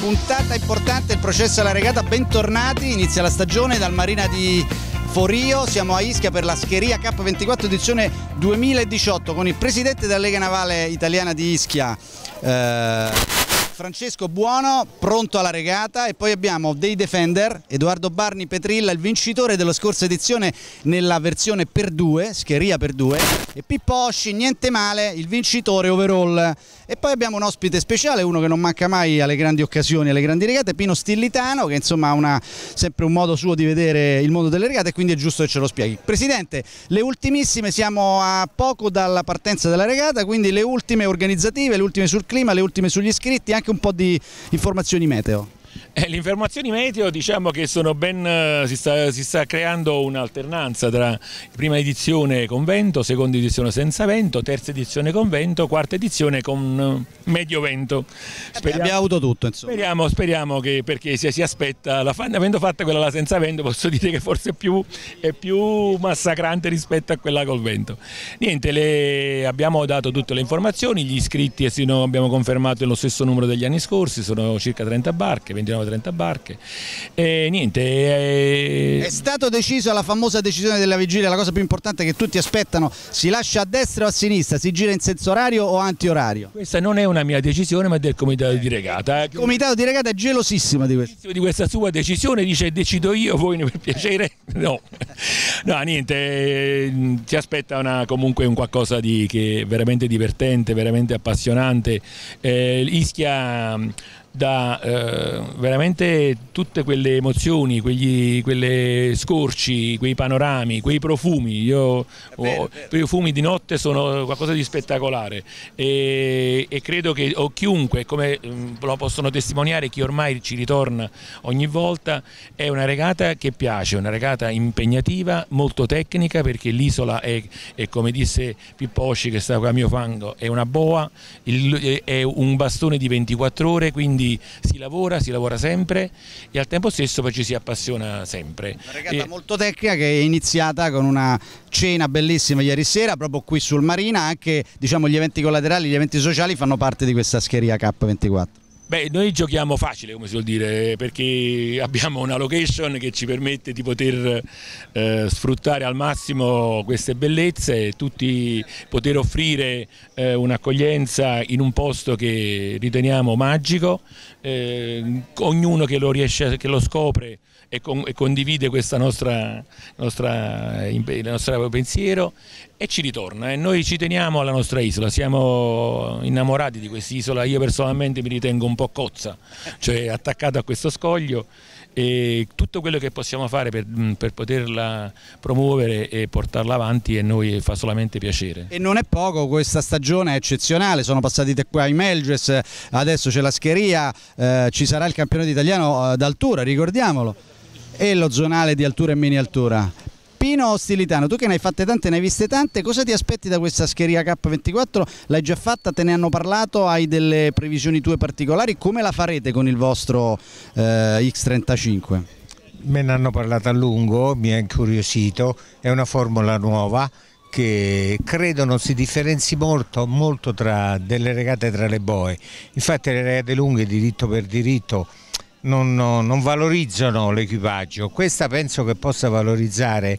puntata importante, il processo alla regata, bentornati, inizia la stagione dal Marina di Forio, siamo a Ischia per la Scheria K24 edizione 2018 con il presidente della Lega Navale Italiana di Ischia. Eh... Francesco Buono pronto alla regata e poi abbiamo dei defender, Edoardo Barni Petrilla, il vincitore della scorsa edizione nella versione per due, Scheria per due e Pippo Osci, niente male, il vincitore overall. E poi abbiamo un ospite speciale, uno che non manca mai alle grandi occasioni, alle grandi regate, Pino Stillitano, che insomma ha una, sempre un modo suo di vedere il mondo delle regate e quindi è giusto che ce lo spieghi. Presidente, le ultimissime, siamo a poco dalla partenza della regata, quindi le ultime organizzative, le ultime sul clima, le ultime sugli iscritti, anche anche un po' di informazioni meteo. Eh, le informazioni meteo diciamo che sono ben, eh, si, sta, si, sta, creando un'alternanza tra prima edizione con vento, seconda edizione senza vento, terza edizione con vento, quarta edizione con eh, medio vento. Speriamo, abbiamo avuto tutto insomma. Speriamo, speriamo che perché si, si aspetta, la, avendo fatta quella là senza vento posso dire che forse è più, è più massacrante rispetto a quella col vento. Niente, le, abbiamo dato tutte le informazioni, gli iscritti abbiamo confermato lo stesso numero degli anni scorsi, sono circa 30 barche, 29 impieghiamo 30 barche e niente. E... Eh, è stato deciso la famosa decisione della vigilia, la cosa più importante che tutti aspettano, si lascia a destra o a sinistra, si gira in senso orario o antiorario? Questa non è una mia decisione ma del comitato di regata. Eh. Il comitato di regata è gelosissimo di questo. Di questa sua decisione dice decido io, voi per piacere? No, no niente, eh, ti aspetta una, comunque un qualcosa di, che è veramente divertente, veramente appassionante. Eh, Ischia da eh, veramente tutte quelle emozioni, quegli, quelle scorci, quei panorami, quei profumi. Io, oh, vero, oh, I profumi di notte sono qualcosa di spettacolare e, e credo che o chiunque, come mm, lo possono testimoniare chi ormai ci ritorna ogni volta, è una regata che piace, una regata impegnativa, molto tecnica perché l'isola è, è, come disse Pippo Osci che stava a mio fango, è una boa, il, è un bastone di 24 ore, quindi quindi si lavora, si lavora sempre e al tempo stesso poi ci si appassiona sempre. Una regata e... molto tecnica che è iniziata con una cena bellissima ieri sera proprio qui sul Marina, anche diciamo, gli eventi collaterali, gli eventi sociali fanno parte di questa scheria K24. Beh, noi giochiamo facile, come si vuol dire, perché abbiamo una location che ci permette di poter eh, sfruttare al massimo queste bellezze, tutti, poter offrire eh, un'accoglienza in un posto che riteniamo magico, eh, ognuno che lo, riesce, che lo scopre e, con, e condivide questo nostro pensiero e ci ritorna e noi ci teniamo alla nostra isola, siamo innamorati di quest'isola, io personalmente mi ritengo un po' cozza, cioè attaccato a questo scoglio e tutto quello che possiamo fare per, per poterla promuovere e portarla avanti a noi fa solamente piacere. E non è poco, questa stagione è eccezionale, sono passati qua i Melges, adesso c'è la Scheria, eh, ci sarà il campionato italiano eh, d'altura, ricordiamolo e lo zonale di altura e mini altura. Pino Stilitano, tu che ne hai fatte tante, ne hai viste tante, cosa ti aspetti da questa scheria K24? L'hai già fatta, te ne hanno parlato, hai delle previsioni tue particolari, come la farete con il vostro eh, X35? Me ne hanno parlato a lungo, mi ha incuriosito, è una formula nuova che credo non si differenzi molto, molto tra delle regate tra le boe. Infatti le regate lunghe diritto per diritto non, non valorizzano l'equipaggio. Questa penso che possa valorizzare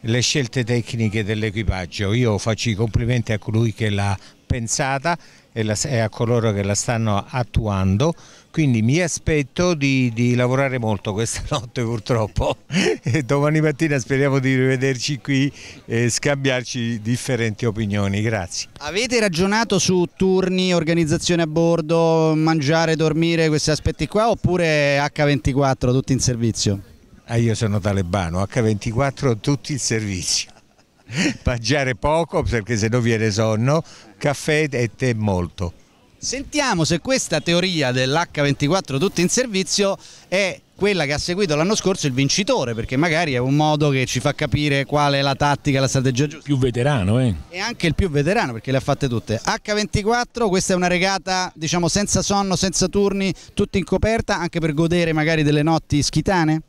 le scelte tecniche dell'equipaggio. Io faccio i complimenti a colui che l'ha pensata e, la, e a coloro che la stanno attuando quindi mi aspetto di, di, lavorare molto questa notte purtroppo e domani mattina speriamo di rivederci qui e scambiarci differenti opinioni, grazie. Avete ragionato su turni, organizzazione a bordo, mangiare, dormire, questi aspetti qua oppure H24 tutti in servizio? Ah, io sono talebano, H24 tutti in servizio mangiare poco perché se no viene sonno, caffè e tè molto. Sentiamo se questa teoria dell'H24 tutti in servizio è quella che ha seguito l'anno scorso il vincitore, perché magari è un modo che ci fa capire qual è la tattica, la strategia giusta. Più veterano, eh. E anche il più veterano, perché le ha fatte tutte. H24, questa è una regata, diciamo, senza sonno, senza turni, tutti in coperta, anche per godere magari delle notti schitane?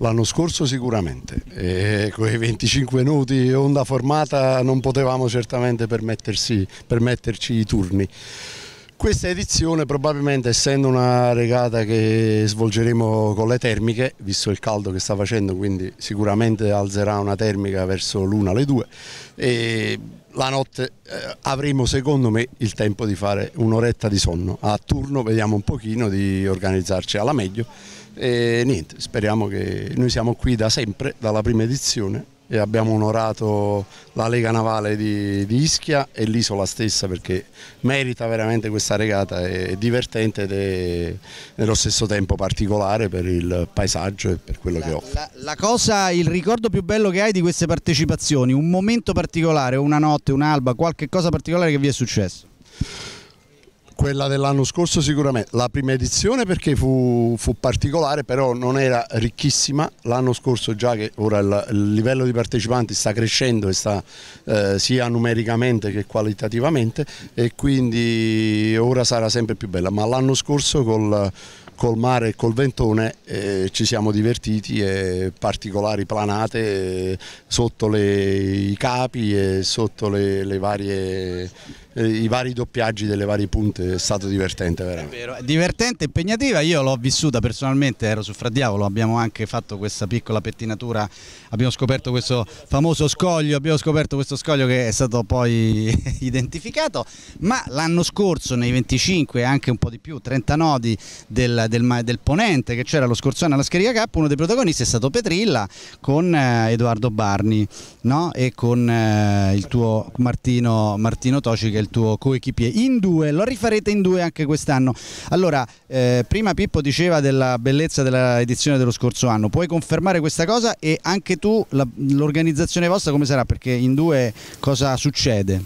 L'anno scorso sicuramente, con i 25 minuti onda formata non potevamo certamente permetterci i turni. Questa edizione probabilmente essendo una regata che svolgeremo con le termiche, visto il caldo che sta facendo, quindi sicuramente alzerà una termica verso l'una alle due e la notte eh, avremo secondo me il tempo di fare un'oretta di sonno. A turno vediamo un pochino di organizzarci alla meglio e niente, speriamo che noi siamo qui da sempre, dalla prima edizione e abbiamo onorato la Lega Navale di, di Ischia e l'isola stessa perché merita veramente questa regata, è divertente ed è nello stesso tempo particolare per il paesaggio e per quello la, che offre. La, la cosa, il ricordo più bello che hai di queste partecipazioni, un momento particolare, una notte, un'alba, qualche cosa particolare che vi è successo? quella dell'anno scorso sicuramente, la prima edizione perché fu, fu particolare però non era ricchissima, l'anno scorso già che ora il, il, livello di partecipanti sta crescendo sta, eh, sia numericamente che qualitativamente e quindi ora sarà sempre più bella, ma l'anno scorso col, col mare e col ventone eh, ci siamo divertiti e particolari planate eh, sotto le, i capi e sotto le, le varie eh, i vari doppiaggi delle varie punte, è stato divertente veramente. È vero, è divertente, impegnativa, io l'ho vissuta personalmente, ero su Fradiavolo, abbiamo anche fatto questa piccola pettinatura, abbiamo scoperto questo famoso scoglio, abbiamo scoperto questo scoglio che è stato poi identificato, ma l'anno scorso nei 25 anche un po' di più, 30 nodi del, del, del ponente che c'era lo scorso anno alla Scheria K, uno dei protagonisti è stato Petrilla con eh, Edoardo Barni no? e con eh, il tuo Martino, Martino Toci che è del tuo coequipier in due, lo rifarete in due anche quest'anno. Allora, eh, prima Pippo diceva della bellezza dell'edizione dello scorso anno, puoi confermare questa cosa e anche tu la, l'organizzazione vostra come sarà? Perché in due cosa succede?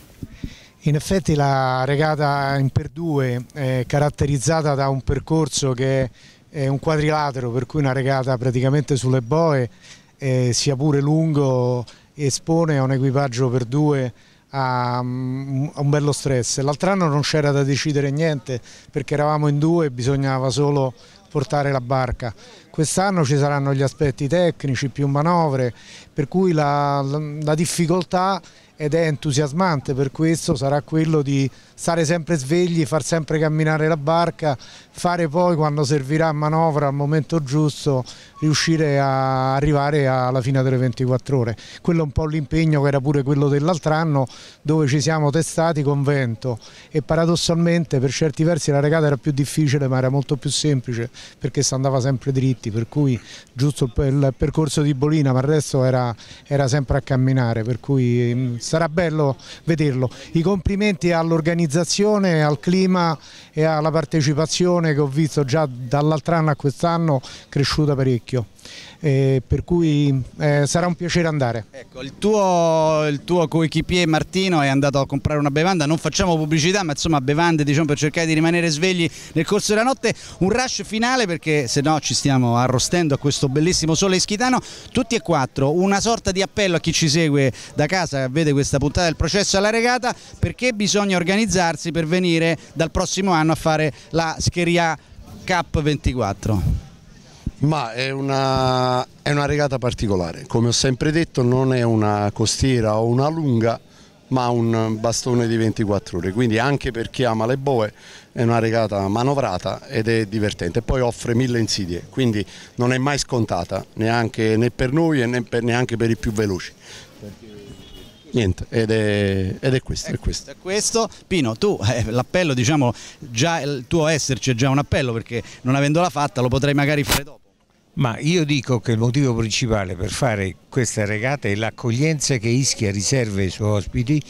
In effetti la regata in per due è caratterizzata da un percorso che è un quadrilatero, per cui una regata praticamente sulle boe, eh, sia pure lungo, espone a un equipaggio per due a, mm, un bello stress. L'altro anno non c'era da decidere niente perché eravamo in due e bisognava solo portare la barca. Quest'anno ci saranno gli aspetti tecnici, più manovre, per cui la, la, la difficoltà ed è entusiasmante per questo, sarà quello di stare sempre svegli, far sempre camminare la barca, fare poi quando servirà manovra al momento giusto, riuscire a arrivare alla fine delle 24 ore. Quello è un po' l'impegno che era pure quello dell'altro anno dove ci siamo testati con vento e paradossalmente per certi versi la regata era più difficile ma era molto più semplice perché si andava sempre dritti, per cui giusto il percorso di Bolina ma il resto era, era sempre a camminare, per cui mm, sarà bello vederlo. I complimenti all'organizzazione, al clima e alla partecipazione che ho visto già dall'altro anno a quest'anno cresciuta parecchio eh, per cui eh, sarà un piacere andare. Ecco, il tuo, il tuo coequipier Martino è andato a comprare una bevanda, non facciamo pubblicità ma insomma bevande diciamo, per cercare di rimanere svegli nel corso della notte, un rush finale perché se no ci stiamo arrostendo a questo bellissimo sole ischitano, tutti e quattro, una sorta di appello a chi ci segue da casa, vede questa puntata del processo alla regata, perché bisogna organizzarsi per venire dal prossimo anno a fare la Scheria K24. Ma è una, è una, regata particolare, come ho sempre detto non è una costiera o una lunga ma un bastone di 24 ore, quindi anche per chi ama le boe è una regata manovrata ed è divertente, poi offre mille insidie, quindi non è mai scontata neanche né per noi né per, neanche per i più veloci. Niente, ed è, ed è, questo, è, ecco, è questo. questo. Pino, tu eh, l'appello, diciamo, già il tuo esserci è già un appello perché non avendola fatta lo potrei magari fare dopo. Ma io dico che il motivo principale per fare questa regata è l'accoglienza che Ischia riserva ai suoi ospiti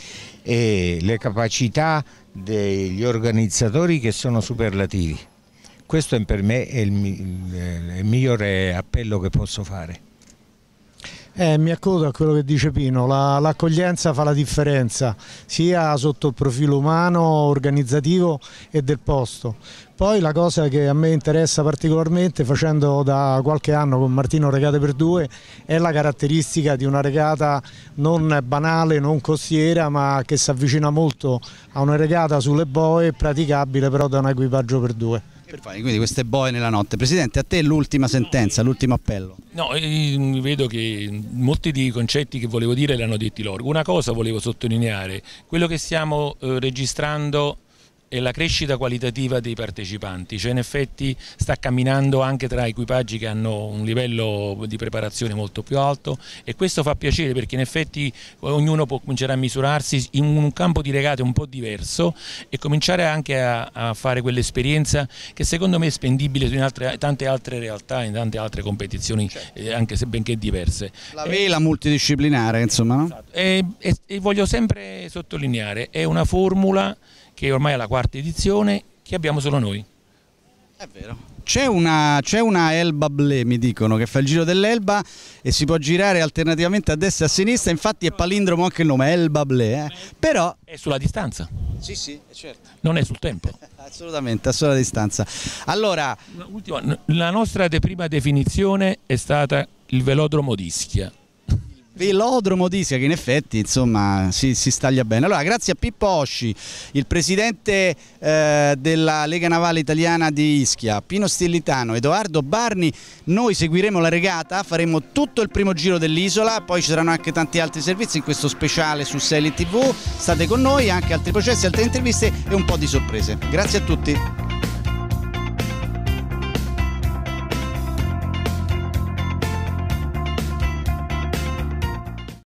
e le capacità degli organizzatori che sono superlativi. Questo per me è il, il migliore appello che posso fare. Eh, mi accodo a quello che dice Pino, l'accoglienza la, fa la differenza sia sotto il profilo umano, organizzativo e del posto. Poi la cosa che a me interessa particolarmente facendo da qualche anno con Martino regate per due è la caratteristica di una regata non banale, non costiera ma che si avvicina molto a una regata sulle boe praticabile però da un equipaggio per due. Per quindi queste boe nella notte. Presidente, a te l'ultima sentenza, l'ultimo appello. No, vedo che molti dei concetti che volevo dire l'hanno hanno detti loro. Una cosa volevo sottolineare, quello che stiamo eh, registrando e la crescita qualitativa dei partecipanti, cioè in effetti sta camminando anche tra equipaggi che hanno un livello di preparazione molto più alto e questo fa piacere perché in effetti ognuno può cominciare a misurarsi in un campo di regate un po' diverso e cominciare anche a, a fare quell'esperienza che secondo me è spendibile in altre, tante altre realtà, in tante altre competizioni certo. Eh, anche se benché diverse. La vela e, multidisciplinare insomma. No? Esatto. E, e, e voglio sempre sottolineare, è una formula che ormai è la quarta edizione, che abbiamo solo noi. È vero. C'è una, una, Elba Ble, mi dicono, che fa il giro dell'Elba e si può girare alternativamente a destra e a sinistra, infatti è palindromo anche il nome, Elba Ble, eh. però... È sulla distanza. Sì, sì, certo. Non è sul tempo. Assolutamente, a sola distanza. Allora... Ultima, la nostra prima definizione è stata il velodromo d'Ischia, velodromo di Ischia che in effetti insomma si, si staglia bene. Allora grazie a Pippo Osci, il presidente eh, della Lega Navale Italiana di Ischia, Pino Stillitano, Edoardo Barni, noi seguiremo la regata, faremo tutto il primo giro dell'isola, poi ci saranno anche tanti altri servizi in questo speciale su Seli TV, state con noi, anche altri processi, altre interviste e un po' di sorprese. Grazie a tutti.